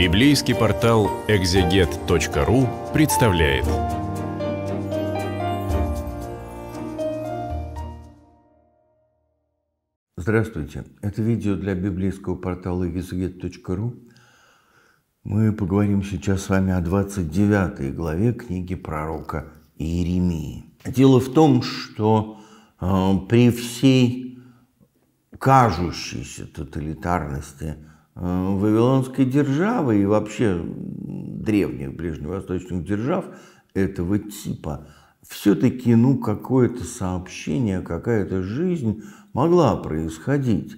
Библейский портал экзегет.ру представляет. Здравствуйте! Это видео для библейского портала экзегет.ру. Мы поговорим сейчас с вами о 29 главе книги пророка Иеремии. Дело в том, что э, при всей кажущейся тоталитарности – Э, вавилонской державы и вообще древних ближневосточных держав этого типа все-таки ну какое-то сообщение, какая-то жизнь могла происходить.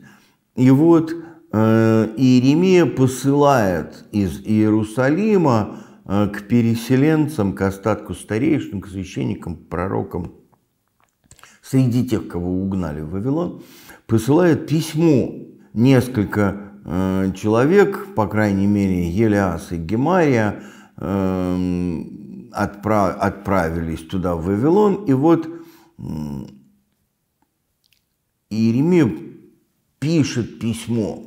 И вот э, Иеремия посылает из Иерусалима э, к переселенцам, к остатку старейшин, к священникам, к пророкам, среди тех, кого угнали в Вавилон, посылает письмо несколько Э, человек, по крайней мере, Елиас и Гемария, эм, отправились туда, в Вавилон, и вот Иеремия пишет письмо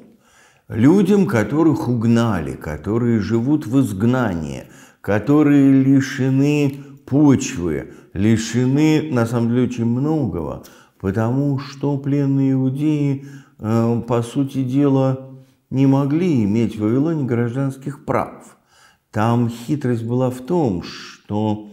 людям, которых угнали, которые живут в изгнании, которые лишены почвы, лишены, на самом деле, очень многого, потому что пленные иудеи, э, по сути дела, не могли иметь в Вавилоне гражданских прав. Там хитрость была в том, что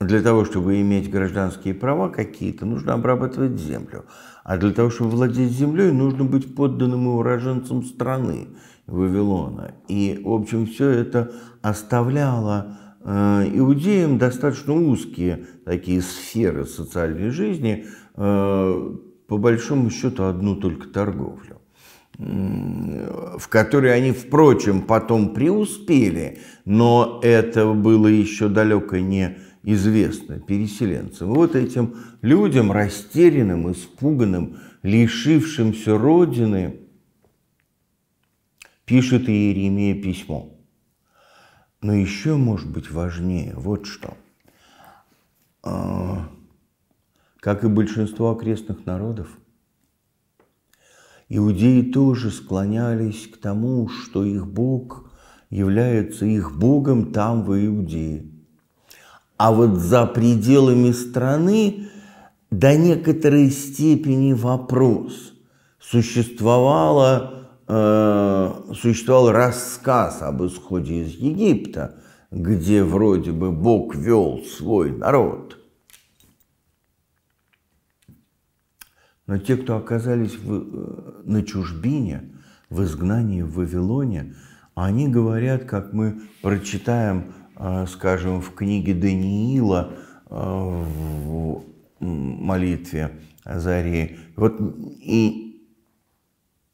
для того, чтобы иметь гражданские права какие-то, нужно обрабатывать землю. А для того, чтобы владеть землей, нужно быть подданным и уроженцем страны Вавилона. И, в общем, все это оставляло э, иудеям достаточно узкие такие сферы социальной жизни, э, по большому счету одну только торговлю, в которой они, впрочем, потом преуспели, но это было еще далеко не известно переселенцам. вот этим людям, растерянным, испуганным, лишившимся родины, пишет Иеремия письмо. Но еще, может быть, важнее вот что. А, как и большинство окрестных народов. Иудеи тоже склонялись к тому, что их Бог является их Богом там, в Иудее. А вот за пределами страны до некоторой степени вопрос. Существовало, э, существовал рассказ об исходе из Египта, где вроде бы Бог вел свой народ – Но те, кто оказались в, э, на чужбине, в изгнании в Вавилоне, они говорят, как мы прочитаем, э, скажем, в книге Даниила э, в молитве Зари. Вот и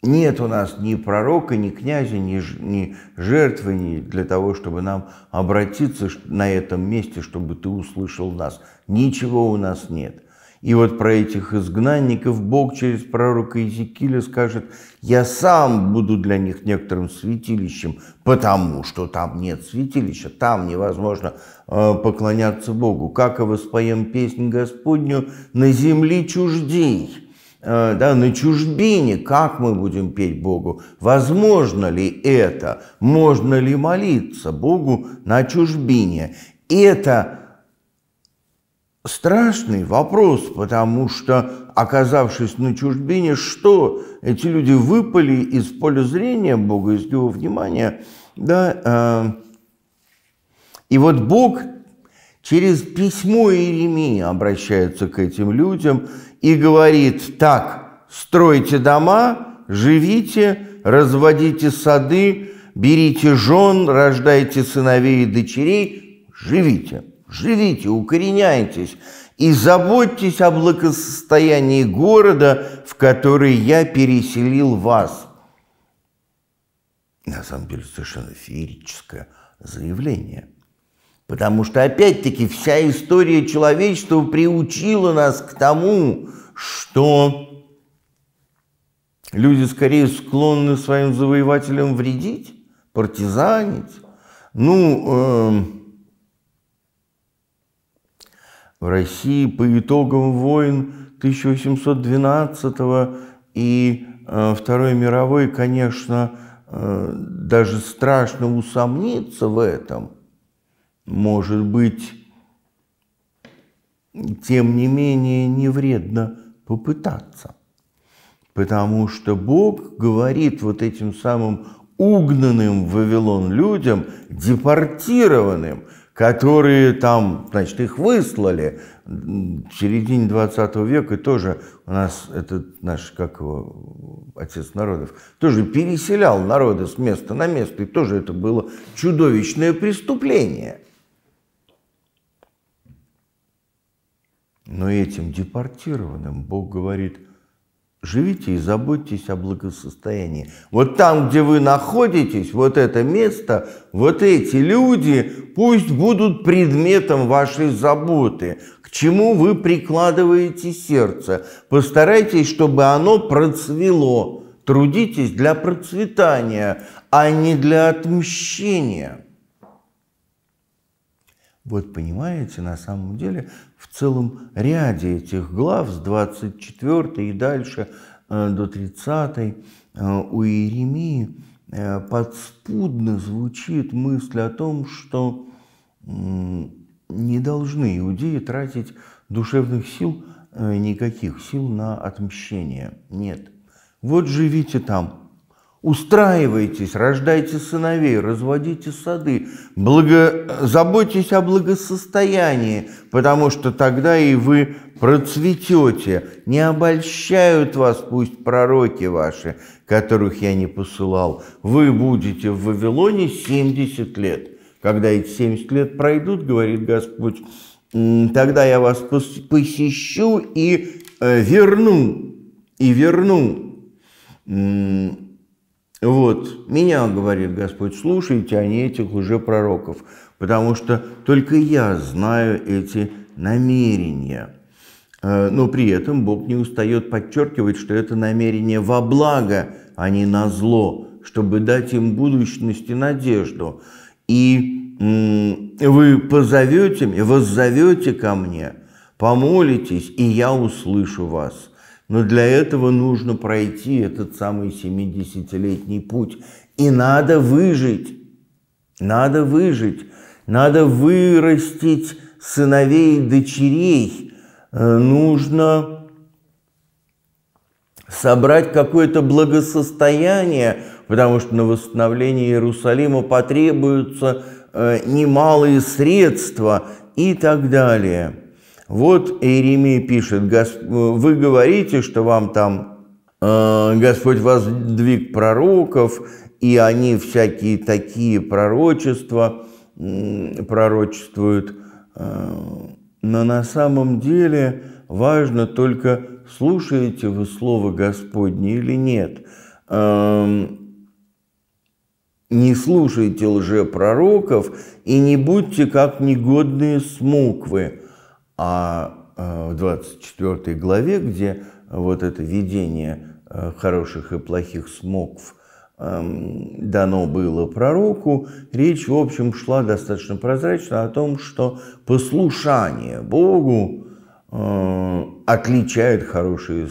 нет у нас ни пророка, ни князя, ни, ни жертвы ни для того, чтобы нам обратиться на этом месте, чтобы ты услышал нас. Ничего у нас нет. И вот про этих изгнанников Бог через пророка Иезекииля скажет, я сам буду для них некоторым святилищем, потому что там нет святилища, там невозможно э, поклоняться Богу. Как и воспоем песнь Господню на земле чуждей э, да, на чужбине, как мы будем петь Богу, возможно ли это, можно ли молиться Богу на чужбине. Это страшный вопрос, потому что, оказавшись на чужбине, что эти люди выпали из поля зрения Бога, из его внимания, да, э, и вот Бог через письмо Иеремии обращается к этим людям и говорит, так, стройте дома, живите, разводите сады, берите жен, рождайте сыновей и дочерей, живите. Живите, укореняйтесь и заботьтесь о благосостоянии города, в который я переселил вас. На самом деле совершенно феерическое заявление. Потому что, опять-таки, вся история человечества приучила нас к тому, что люди скорее склонны своим завоевателям вредить, партизанить, ну, эм, в России по итогам войн 1812 и э, Второй мировой, конечно, э, даже страшно усомниться в этом. Может быть, тем не менее, не вредно попытаться. Потому что Бог говорит вот этим самым угнанным в Вавилон людям, депортированным – которые там, значит, их выслали в середине 20 века, и тоже у нас этот наш, как его, отец народов, тоже переселял народы с места на место, и тоже это было чудовищное преступление. Но этим депортированным Бог говорит – Живите и заботьтесь о благосостоянии. Вот там, где вы находитесь, вот это место, вот эти люди, пусть будут предметом вашей заботы, к чему вы прикладываете сердце. Постарайтесь, чтобы оно процвело. Трудитесь для процветания, а не для отмщения. Вот понимаете, на самом деле, в целом ряде этих глав с 24 и дальше э, до 30 э, у Иеремии э, подспудно звучит мысль о том, что не должны иудеи тратить душевных сил, никаких сил на отмщение. Нет. Вот живите там, Устраивайтесь, рождайте сыновей, разводите сады, благо... заботьтесь о благосостоянии, потому что тогда и вы процветете. Не обольщают вас пусть пророки ваши, которых я не посылал. Вы будете в Вавилоне 70 лет. Когда эти 70 лет пройдут, говорит Господь, тогда я вас посещу и э, верну, и верну вот, меня, говорит Господь, слушайте, а не этих уже пророков, потому что только я знаю эти намерения. Э, но при этом Бог не устает подчеркивать, что это намерение во благо, а не на зло, чтобы дать им будущность и надежду. И вы позовете, воззовете ко мне, помолитесь, и я услышу вас. Но для этого нужно пройти этот самый 70-летний путь. И надо выжить. Надо выжить. Надо вырастить сыновей и дочерей. Э, нужно собрать какое-то благосостояние, потому что на восстановление Иерусалима потребуются э, немалые средства и так далее. Вот Иеремия пишет, вы говорите, что вам там э, Господь воздвиг пророков, и они всякие такие пророчества пророчествуют. Э, но на самом деле важно только, слушаете вы Слово Господне или нет. Эм, не слушайте лжепророков и не будьте как негодные смуквы – а э, в 24 главе, где вот это видение э, хороших и плохих смокв эм, дано было пророку, речь, в общем, шла достаточно прозрачно о том, что послушание Богу э, отличает хорошие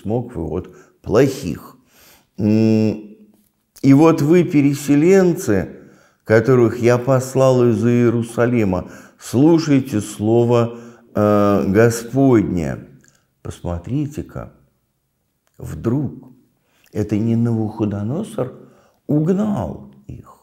смоквы от плохих. И вот вы, переселенцы, которых я послал из Иерусалима, слушайте слово Э, Господня. Посмотрите-ка, вдруг это не Навуходоносор угнал их,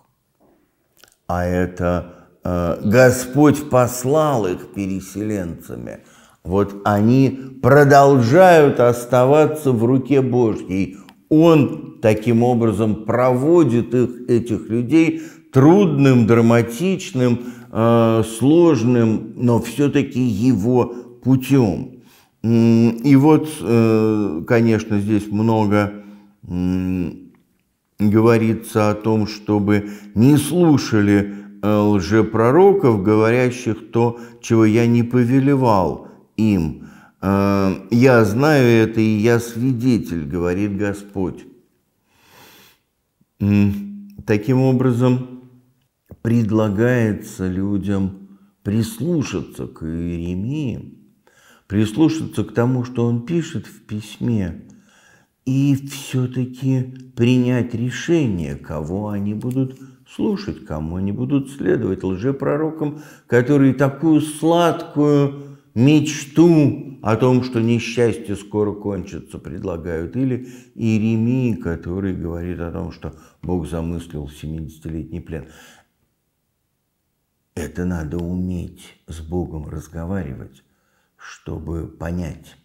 а это э, Господь послал их переселенцами. Вот они продолжают оставаться в руке Божьей. Он таким образом проводит их, этих людей трудным, драматичным, Э, сложным, но все-таки его путем. И вот, э, конечно, здесь много говорится о том, чтобы не слушали э, лжепророков, говорящих то, чего я не повелевал им. Я знаю это, и я свидетель, говорит Господь. Таким образом, предлагается людям прислушаться к Иеремии, прислушаться к тому, что он пишет в письме, и все-таки принять решение, кого они будут слушать, кому они будут следовать, лжепророкам, которые такую сладкую мечту о том, что несчастье скоро кончится, предлагают. Или Иеремии, который говорит о том, что Бог замыслил 70-летний плен. Это надо уметь с Богом разговаривать, чтобы понять.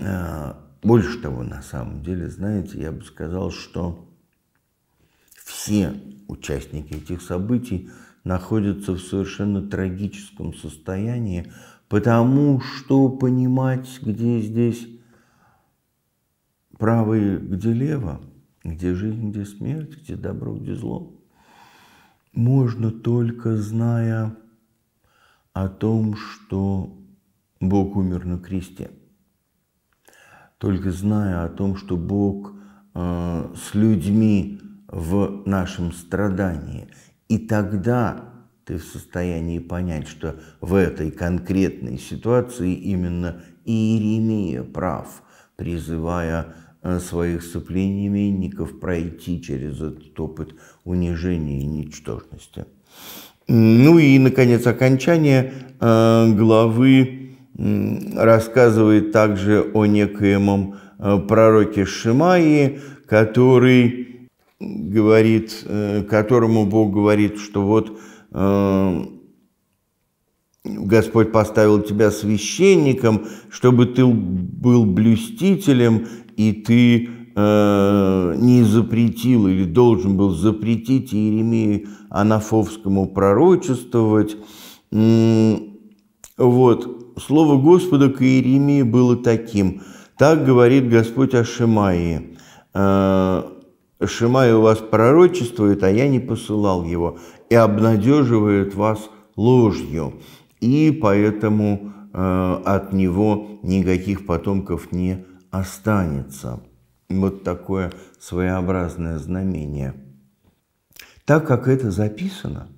А, больше того, на самом деле, знаете, я бы сказал, что все участники этих событий находятся в совершенно трагическом состоянии, потому что понимать, где здесь право где лево, где жизнь, где смерть, где добро, где зло – можно только зная о том, что Бог умер на кресте. Только зная о том, что Бог э, с людьми в нашем страдании. И тогда ты в состоянии понять, что в этой конкретной ситуации именно Иеремия прав, призывая Э, своих соплеменников пройти через этот опыт унижения и ничтожности. Ну и, наконец, окончание э, главы рассказывает также о некоем э, пророке Шимаи, который говорит, которому Бог говорит, что вот Господь поставил тебя священником, чтобы ты был блюстителем, и ты э, не запретил или должен был запретить Иеремии Анафовскому пророчествовать. Вот, слово Господа к Иеремии было таким. Так говорит Господь о Шимае. Э, Шимай у вас пророчествует, а я не посылал его, и обнадеживает вас ложью и поэтому э, от него никаких потомков не останется. Вот такое своеобразное знамение. Так как это записано,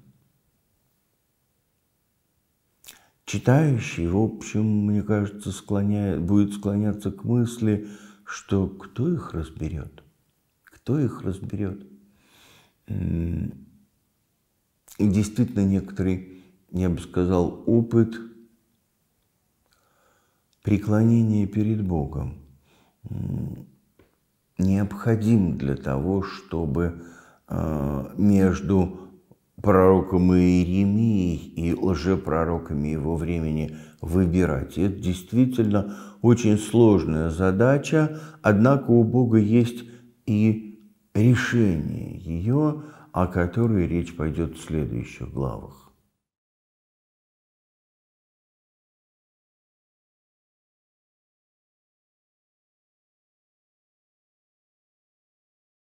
читающий, в общем, мне кажется, склоняет, будет склоняться к мысли, что кто их разберет? Кто их разберет? Действительно, некоторые я бы сказал, опыт преклонения перед Богом необходим для того, чтобы а, между пророком Иеремией и лжепророками его времени выбирать. Это действительно очень сложная задача, однако у Бога есть и решение ее, о которой речь пойдет в следующих главах.